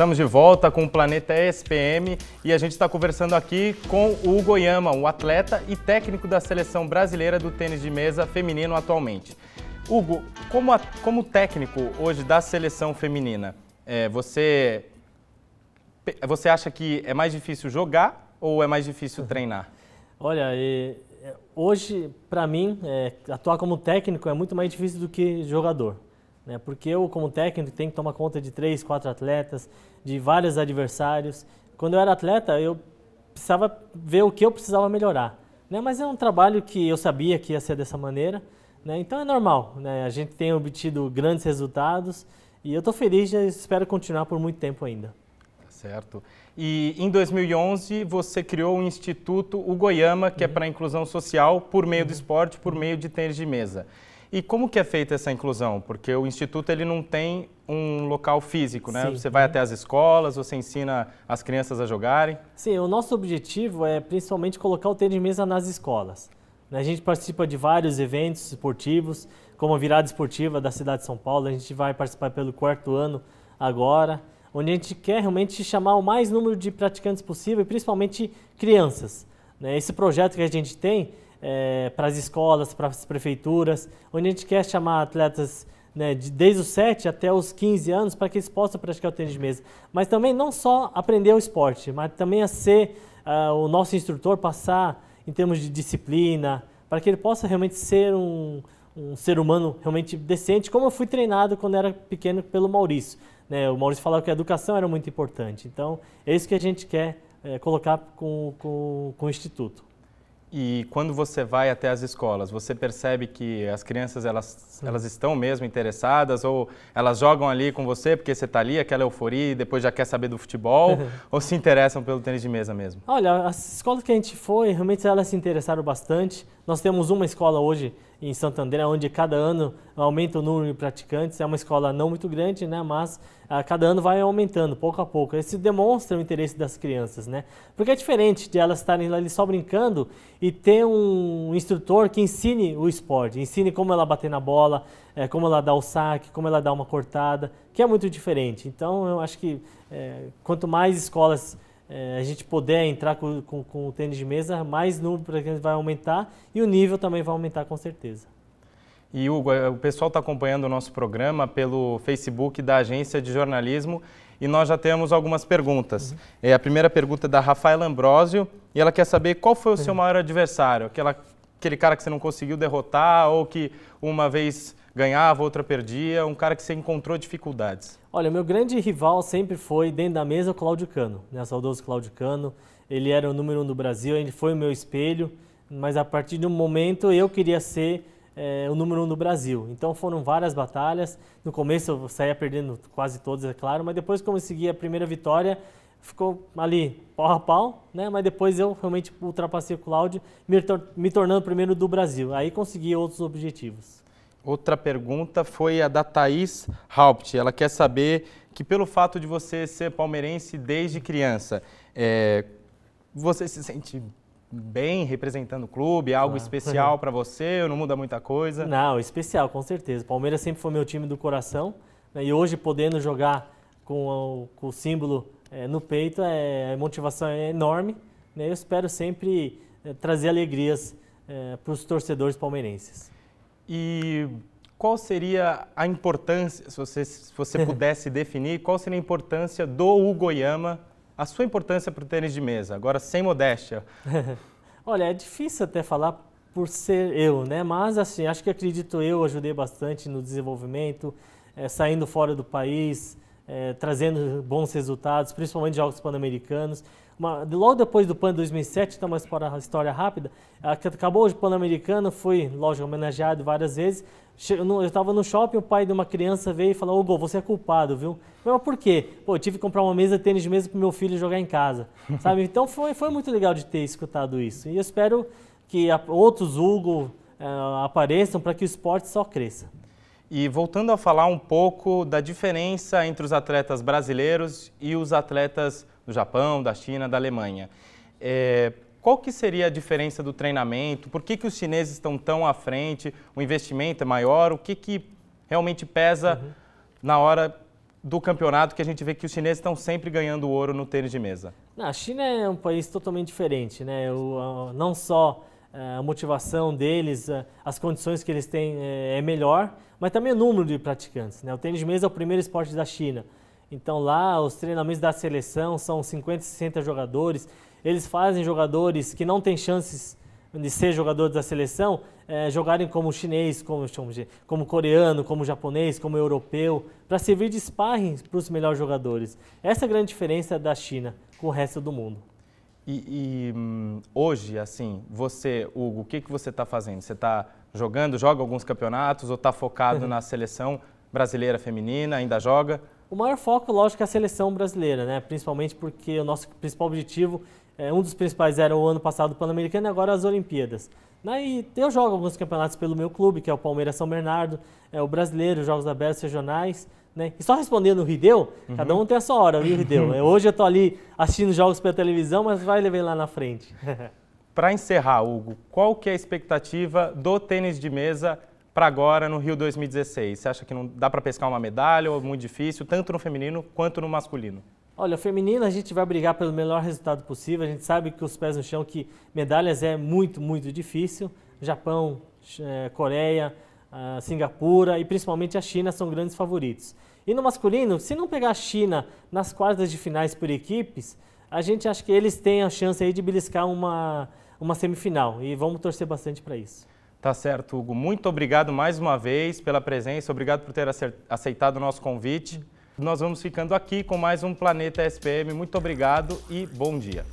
Estamos de volta com o Planeta ESPM e a gente está conversando aqui com o Goiama, o atleta e técnico da seleção brasileira do tênis de mesa feminino atualmente. Hugo, como, a, como técnico hoje da seleção feminina, é, você, você acha que é mais difícil jogar ou é mais difícil treinar? Olha, é, hoje, para mim, é, atuar como técnico é muito mais difícil do que jogador. Né? Porque eu, como técnico, tenho que tomar conta de três, quatro atletas, de vários adversários. Quando eu era atleta, eu precisava ver o que eu precisava melhorar. Né? Mas é um trabalho que eu sabia que ia ser dessa maneira. Né? Então é normal, né? a gente tem obtido grandes resultados e eu estou feliz e espero continuar por muito tempo ainda. Tá certo. E em 2011 você criou o Instituto O Goiama, que é uhum. é para inclusão social por meio uhum. do esporte, por meio de tênis de mesa. E como que é feita essa inclusão? Porque o Instituto ele não tem um local físico, né? Sim. Você vai até as escolas, você ensina as crianças a jogarem? Sim, o nosso objetivo é principalmente colocar o tênis de mesa nas escolas. Né? A gente participa de vários eventos esportivos, como a virada esportiva da cidade de São Paulo, a gente vai participar pelo quarto ano agora, onde a gente quer realmente chamar o mais número de praticantes possível, e principalmente crianças. Né? Esse projeto que a gente tem é, para as escolas, para as prefeituras, onde a gente quer chamar atletas né, de, desde os 7 até os 15 anos para que eles possam praticar o tênis de mesa. Mas também não só aprender o esporte, mas também a ser uh, o nosso instrutor, passar em termos de disciplina, para que ele possa realmente ser um, um ser humano realmente decente, como eu fui treinado quando era pequeno pelo Maurício. Né? O Maurício falava que a educação era muito importante. Então, é isso que a gente quer é, colocar com, com, com o Instituto. E quando você vai até as escolas, você percebe que as crianças elas, elas estão mesmo interessadas ou elas jogam ali com você porque você está ali, aquela euforia e depois já quer saber do futebol ou se interessam pelo tênis de mesa mesmo? Olha, as escolas que a gente foi, realmente elas se interessaram bastante. Nós temos uma escola hoje em André, onde cada ano aumenta o número de praticantes. É uma escola não muito grande, né? mas a ah, cada ano vai aumentando, pouco a pouco. Isso demonstra o interesse das crianças, né? Porque é diferente de elas estarem ali só brincando e ter um instrutor que ensine o esporte, ensine como ela bater na bola, eh, como ela dá o saque, como ela dá uma cortada, que é muito diferente. Então, eu acho que é, quanto mais escolas é, a gente puder entrar com, com, com, o tênis de mesa, mais número para gente vai aumentar e o nível também vai aumentar com certeza. E Hugo, é, o pessoal está acompanhando o nosso programa pelo Facebook da Agência de Jornalismo e nós já temos algumas perguntas. Uhum. É, a primeira pergunta é da Rafaela Ambrosio e ela quer saber qual foi o seu uhum. maior adversário, aquela, aquele cara que você não conseguiu derrotar ou que uma vez ganhava, outra perdia, um cara que você encontrou dificuldades? Olha, meu grande rival sempre foi, dentro da mesa, o Claudio Cano, né? o saudoso Claudio Cano. Ele era o número um do Brasil, ele foi o meu espelho, mas a partir de um momento eu queria ser é, o número um do Brasil. Então foram várias batalhas. No começo eu saía perdendo quase todas, é claro, mas depois que eu consegui a primeira vitória, ficou ali pau a pau, né? Mas depois eu realmente ultrapassei o Claudio, me, tor me tornando primeiro do Brasil. Aí consegui outros objetivos. Outra pergunta foi a da Thaís Haupt. Ela quer saber que pelo fato de você ser palmeirense desde criança, é, você se sente bem representando o clube? Algo ah, especial para você? Não muda muita coisa? Não, especial, com certeza. Palmeiras sempre foi meu time do coração. Né, e hoje, podendo jogar com o, com o símbolo é, no peito, é, a motivação é enorme. Né, eu espero sempre é, trazer alegrias é, para os torcedores palmeirenses. E qual seria a importância, se você, se você uhum. pudesse definir, qual seria a importância do Ugoyama, a sua importância para o tênis de mesa, agora sem modéstia? Olha, é difícil até falar por ser eu, né? Mas assim, acho que acredito eu ajudei bastante no desenvolvimento, é, saindo fora do país, é, trazendo bons resultados, principalmente jogos pan-americanos uma, logo depois do PAN 2007, então mas para a história rápida, que acabou o Pan-Americano, fui, lógico, homenageado várias vezes. Eu estava no shopping, o pai de uma criança veio e falou, Hugo, você é culpado, viu? Mas por quê? Pô, eu tive que comprar uma mesa de tênis de mesa para meu filho jogar em casa, sabe? Então foi, foi muito legal de ter escutado isso. E eu espero que outros Hugo uh, apareçam para que o esporte só cresça. E voltando a falar um pouco da diferença entre os atletas brasileiros e os atletas do Japão, da China, da Alemanha. É, qual que seria a diferença do treinamento? Por que, que os chineses estão tão à frente? O investimento é maior? O que, que realmente pesa uhum. na hora do campeonato que a gente vê que os chineses estão sempre ganhando ouro no tênis de mesa? Na a China é um país totalmente diferente, né? Eu, ah, não só ah, a motivação deles, ah, as condições que eles têm eh, é melhor, mas também o número de praticantes. Né? O tênis de mesa é o primeiro esporte da China. Então lá os treinamentos da seleção são 50, 60 jogadores. Eles fazem jogadores que não têm chances de ser jogadores da seleção é, jogarem como chinês, como, como coreano, como japonês, como europeu, para servir de sparring para os melhores jogadores. Essa é a grande diferença da China com o resto do mundo. E, e hum, hoje, assim, você, Hugo, o que, que você está fazendo? Você está jogando, joga alguns campeonatos ou está focado uhum. na seleção brasileira feminina, ainda joga? O maior foco, lógico, é a seleção brasileira, né? principalmente porque o nosso principal objetivo é, um dos principais era o ano passado o Pan-Americano e agora as Olimpíadas. Aí, eu jogo alguns campeonatos pelo meu clube, que é o Palmeiras São Bernardo, é o Brasileiro, Jogos Abertos Regionais. Né? E só respondendo o Rideu, uhum. cada um tem a sua hora, viu, Rideu? É, hoje eu estou ali assistindo jogos pela televisão, mas vai levar lá na frente. para encerrar, Hugo, qual que é a expectativa do tênis de mesa para agora no Rio 2016? Você acha que não dá para pescar uma medalha ou é muito difícil, tanto no feminino quanto no masculino? Olha, feminino a gente vai brigar pelo melhor resultado possível. A gente sabe que os pés no chão, que medalhas é muito, muito difícil. Japão, eh, Coreia, ah, Singapura e principalmente a China são grandes favoritos. E no masculino, se não pegar a China nas quartas de finais por equipes, a gente acha que eles têm a chance aí de beliscar uma, uma semifinal. E vamos torcer bastante para isso. Tá certo, Hugo. Muito obrigado mais uma vez pela presença. Obrigado por ter aceitado o nosso convite. Nós vamos ficando aqui com mais um Planeta SPM. Muito obrigado e bom dia.